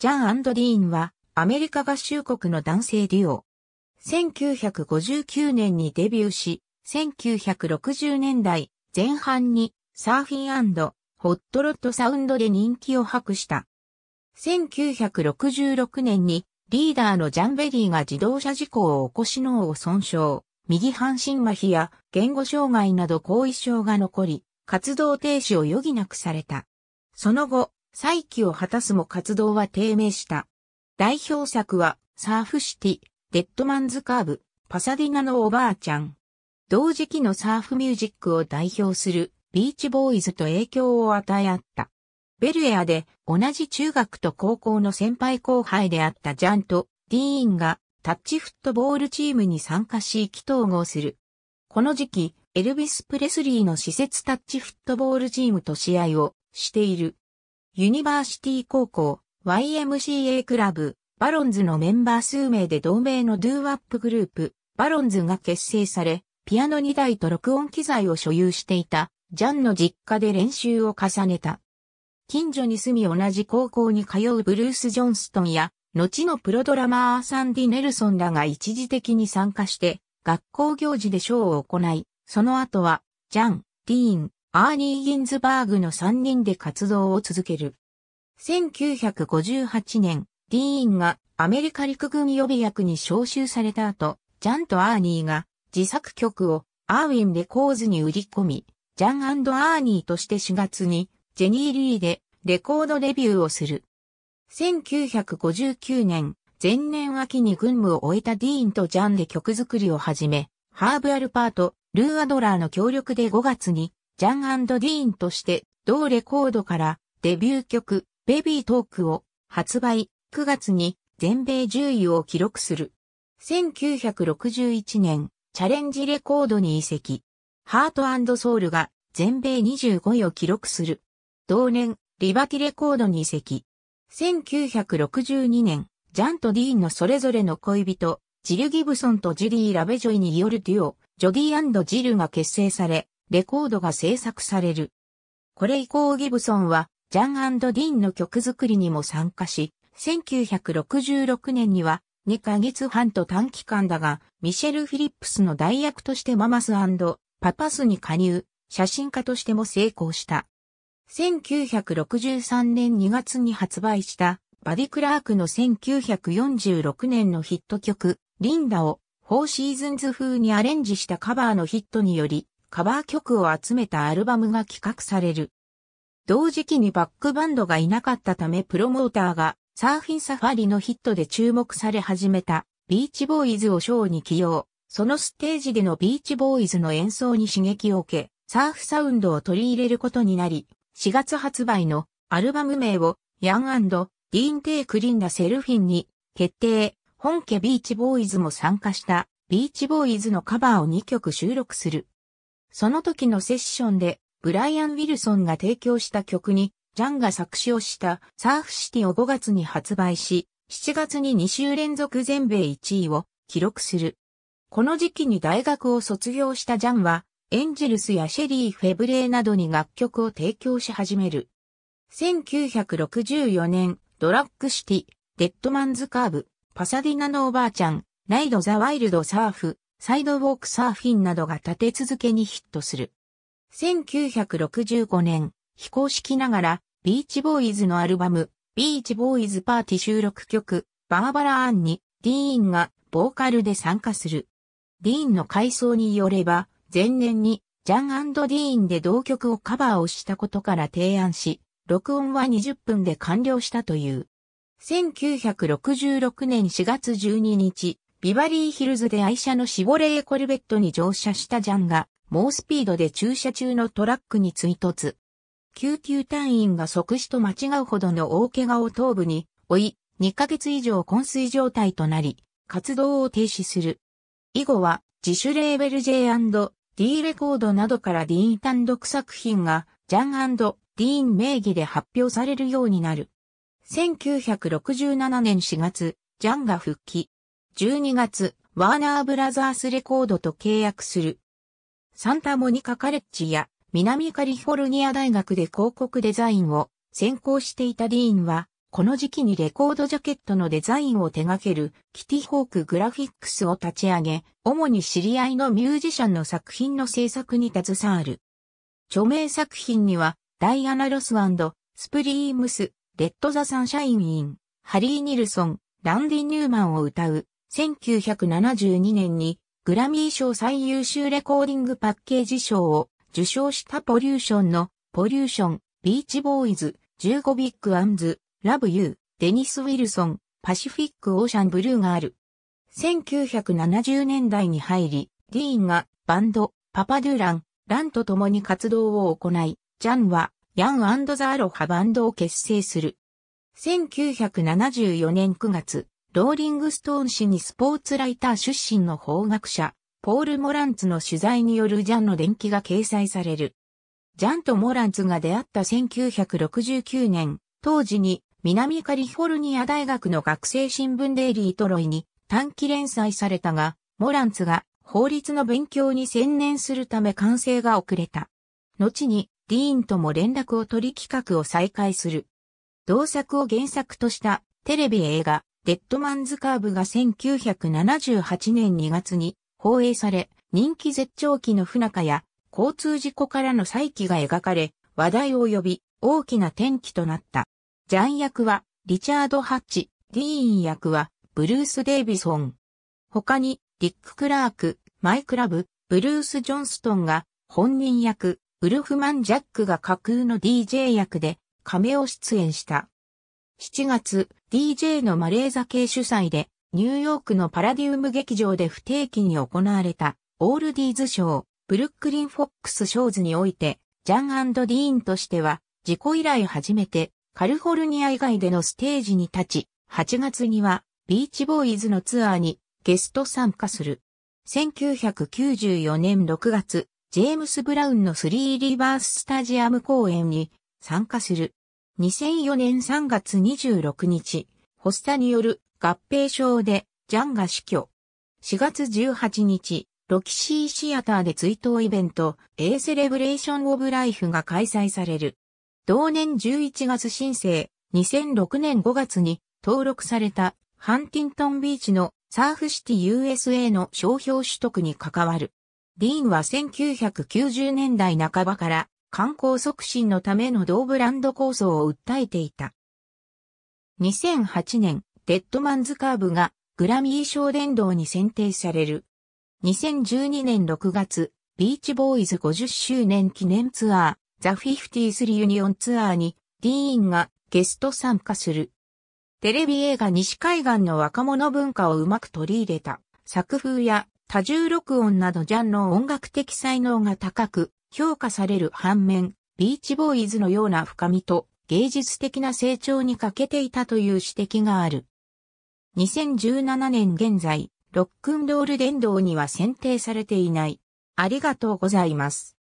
ジャンディーンは、アメリカ合衆国の男性デュオ。1959年にデビューし、1960年代前半にサーフィンホットロットサウンドで人気を博した。1966年にリーダーのジャンベリーが自動車事故を起こし脳を損傷、右半身麻痺や言語障害など後遺症が残り、活動停止を余儀なくされた。その後、再起を果たすも活動は低迷した。代表作は、サーフシティ、デッドマンズカーブ、パサディナのおばあちゃん。同時期のサーフミュージックを代表するビーチボーイズと影響を与え合った。ベルエアで同じ中学と高校の先輩後輩であったジャンとディーンがタッチフットボールチームに参加し意気投合する。この時期、エルビス・プレスリーの施設タッチフットボールチームと試合をしている。ユニバーシティ高校、YMCA クラブ、バロンズのメンバー数名で同名のドゥーアップグループ、バロンズが結成され、ピアノ2台と録音機材を所有していた、ジャンの実家で練習を重ねた。近所に住み同じ高校に通うブルース・ジョンストンや、後のプロドラマーサンディ・ネルソンらが一時的に参加して、学校行事でショーを行い、その後は、ジャン、ディーン、アーニー・ギンズバーグの3人で活動を続ける。1958年、ディーンがアメリカ陸軍予備役に招集された後、ジャンとアーニーが自作曲をアーウィンレコーズに売り込み、ジャンアーニーとして4月にジェニー・リーでレコードレビューをする。1959年、前年秋に軍務を終えたディーンとジャンで曲作りを始め、ハーブ・アルパート、ルー・アドラーの協力で5月にジャンディーンとして、同レコードからデビュー曲、ベビートークを発売、9月に全米10位を記録する。1961年、チャレンジレコードに移籍。ハートソウルが全米25位を記録する。同年、リバティレコードに移籍。1962年、ジャンとディーンのそれぞれの恋人、ジル・ギブソンとジュリー・ラベジョイによるデュオ、ジョディジルが結成され、レコードが制作される。これ以降ギブソンはジャンディンの曲作りにも参加し、1966年には2ヶ月半と短期間だが、ミシェル・フィリップスの代役としてママスパパスに加入、写真家としても成功した。1963年2月に発売したバディ・クラークの1946年のヒット曲、リンダをフォーシーズンズ風にアレンジしたカバーのヒットにより、カバー曲を集めたアルバムが企画される。同時期にバックバンドがいなかったためプロモーターがサーフィンサファリのヒットで注目され始めたビーチボーイズをショーに起用。そのステージでのビーチボーイズの演奏に刺激を受け、サーフサウンドを取り入れることになり、4月発売のアルバム名をヤンディーン・テイ・クリンダ・セルフィンに決定。本家ビーチボーイズも参加したビーチボーイズのカバーを2曲収録する。その時のセッションで、ブライアン・ウィルソンが提供した曲に、ジャンが作詞をしたサーフシティを5月に発売し、7月に2週連続全米1位を記録する。この時期に大学を卒業したジャンは、エンジェルスやシェリー・フェブレーなどに楽曲を提供し始める。1964年、ドラッグシティ、デッドマンズカーブ、パサディナのおばあちゃん、ライド・ザ・ワイルド・サーフ、サイドウォークサーフィンなどが立て続けにヒットする。1965年、非公式ながら、ビーチボーイズのアルバム、ビーチボーイズパーティ収録曲、バーバラ・アンに、ディーンがボーカルで参加する。ディーンの回想によれば、前年に、ジャンディーンで同曲をカバーをしたことから提案し、録音は20分で完了したという。1966年4月12日、ビバリーヒルズで愛車のシボレーコルベットに乗車したジャンが、猛スピードで駐車中のトラックに追突。救急隊員が即死と間違うほどの大怪我を頭部に追い、2ヶ月以上昏睡状態となり、活動を停止する。以後は、自主レーベル J&D レコードなどからディーン単独作品が、ジャンディーン名義で発表されるようになる。1967年4月、ジャンが復帰。12月、ワーナーブラザースレコードと契約する。サンタモニカカレッジや南カリフォルニア大学で広告デザインを専攻していたディーンは、この時期にレコードジャケットのデザインを手掛けるキティホークグラフィックスを立ち上げ、主に知り合いのミュージシャンの作品の制作に携わる。著名作品には、ダイアナ・ロススプリームス、レッド・ザ・サンシャイン・イン、ハリー・ニルソン、ランディ・ニューマンを歌う、1972年にグラミー賞最優秀レコーディングパッケージ賞を受賞したポリューションのポリューション、ビーチボーイズ、15ビッグアンズ、ラブユー、デニス・ウィルソン、パシフィック・オーシャン・ブルーがある。1970年代に入り、ディーンがバンド、パパ・ドゥラン、ランと共に活動を行い、ジャンはヤンザ・アロハバンドを結成する。1974年9月、ローリングストーン氏にスポーツライター出身の法学者、ポール・モランツの取材によるジャンの伝記が掲載される。ジャンとモランツが出会った1969年、当時に南カリフォルニア大学の学生新聞デイリートロイに短期連載されたが、モランツが法律の勉強に専念するため完成が遅れた。後にディーンとも連絡を取り企画を再開する。同作を原作としたテレビ映画、デッドマンズカーブが1978年2月に放映され、人気絶頂期の不仲や交通事故からの再起が描かれ、話題を呼び、大きな転機となった。ジャン役はリチャード・ハッチ、ディーン役はブルース・デイビソン。他に、ディック・クラーク、マイ・クラブ、ブルース・ジョンストンが本人役、ウルフマン・ジャックが架空の DJ 役で、亀を出演した。7月、DJ のマレーザ系主催で、ニューヨークのパラディウム劇場で不定期に行われた、オールディーズショー、ブルックリン・フォックス・ショーズにおいて、ジャンディーンとしては、自己以来初めて、カルフォルニア以外でのステージに立ち、8月には、ビーチボーイズのツアーに、ゲスト参加する。1994年6月、ジェームス・ブラウンのスリーリバーススタジアム公演に参加する。2004年3月26日、発作による合併症でジャンが死去。4月18日、ロキシーシアターで追悼イベント、A Celebration of Life が開催される。同年11月申請、2006年5月に登録されたハンティントンビーチのサーフシティ USA の商標取得に関わる。ディーンは1990年代半ばから観光促進のための同ブランド構想を訴えていた。2008年、デッドマンズカーブがグラミー賞伝道に選定される。2012年6月、ビーチボーイズ50周年記念ツアー、ザ・フィフティース・リユニオンツアーに、ディーンがゲスト参加する。テレビ映画西海岸の若者文化をうまく取り入れた作風や多重録音などジャンの音楽的才能が高く、評価される反面、ビーチボーイズのような深みと芸術的な成長に欠けていたという指摘がある。2017年現在、ロックンロール殿堂には選定されていない。ありがとうございます。